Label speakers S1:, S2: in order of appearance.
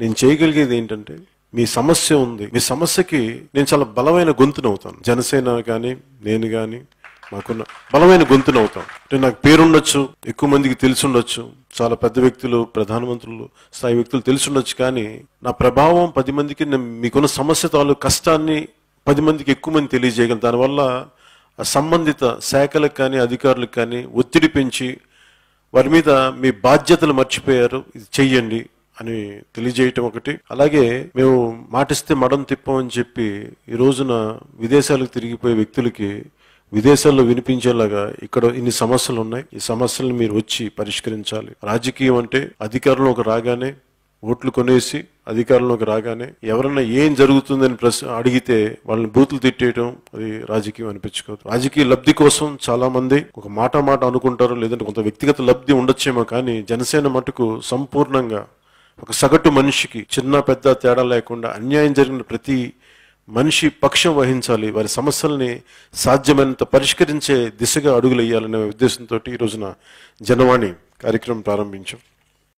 S1: నేను చేయగలిగేది ఏంటంటే మీ సమస్య ఉంది మీ సమస్యకి నేను చాలా బలమైన గొంతునవుతాను జనసేన కానీ నేను కానీ మాకున్న బలమైన గొంతునవుతాను అంటే నాకు పేరుండొచ్చు ఎక్కువ మందికి తెలుసుండొచ్చు చాలా పెద్ద వ్యక్తులు ప్రధానమంత్రులు స్థాయి వ్యక్తులు తెలుసుండొచ్చు కానీ నా ప్రభావం పది మందికి మీకున్న సమస్య తాలూ కష్టాన్ని పది మందికి ఎక్కువ మంది తెలియజేయగలను దానివల్ల సంబంధిత శాఖలకు కానీ అధికారులకు కానీ ఒత్తిడి పెంచి వారి మీద మీ బాధ్యతలు మర్చిపోయారు ఇది చెయ్యండి అని తెలియజేయటం ఒకటి అలాగే మేము మాటిస్తే మడం తిప్పమని చెప్పి ఈ రోజున విదేశాలకు తిరిగిపోయే వ్యక్తులకి విదేశాల్లో వినిపించేలాగా ఇక్కడ ఇన్ని సమస్యలు ఉన్నాయి ఈ సమస్యలను మీరు వచ్చి పరిష్కరించాలి రాజకీయం అంటే ఒక రాగానే ఓట్లు కొనేసి అధికారంలోకి రాగానే ఎవరన్నా ఏం జరుగుతుందని ప్రశ్న అడిగితే వాళ్ళని బూతులు తిట్టేయటం అది రాజకీయం అనిపించుకోదు రాజకీయ లబ్ధి కోసం చాలా మంది ఒక మాట మాట అనుకుంటారు లేదంటే కొంత వ్యక్తిగత లబ్ధి ఉండొచ్చేమో కానీ జనసేన మటుకు సంపూర్ణంగా ఒక సగటు మనిషికి చిన్న పెద్ద తేడా లేకుండా అన్యాయం జరిగిన ప్రతి మనిషి పక్షం వహించాలి వారి సమస్యల్ని సాధ్యమైనంత పరిష్కరించే దిశగా అడుగులు వేయాలనే ఉద్దేశంతో ఈ రోజున జనవాణి కార్యక్రమం ప్రారంభించాం